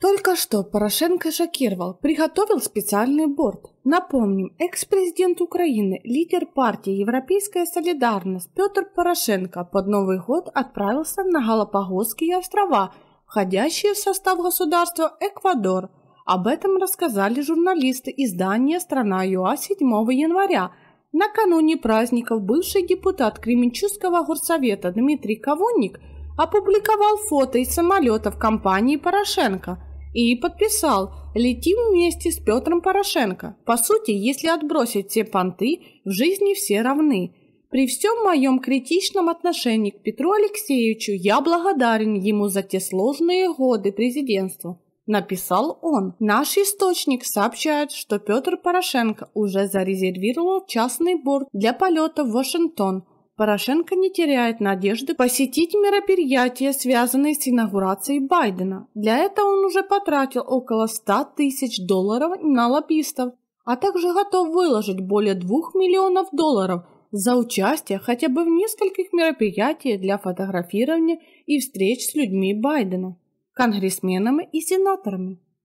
Только что Порошенко шокировал, приготовил специальный борт. Напомним, экс-президент Украины, лидер партии «Европейская солидарность» Петр Порошенко под Новый год отправился на Галапагосские острова, входящие в состав государства Эквадор. Об этом рассказали журналисты издания «Страна ЮА» 7 января. Накануне праздников бывший депутат Кременчугского горсовета Дмитрий Ковонник опубликовал фото из самолета в компании Порошенко – и подписал «Летим вместе с Петром Порошенко». По сути, если отбросить все понты, в жизни все равны. При всем моем критичном отношении к Петру Алексеевичу я благодарен ему за те сложные годы президентства. Написал он. Наш источник сообщает, что Петр Порошенко уже зарезервировал частный борт для полета в Вашингтон – Порошенко не теряет надежды посетить мероприятия, связанные с инаугурацией Байдена. Для этого он уже потратил около 100 тысяч долларов на лоббистов, а также готов выложить более 2 миллионов долларов за участие хотя бы в нескольких мероприятиях для фотографирования и встреч с людьми Байдена, конгрессменами и сенаторами.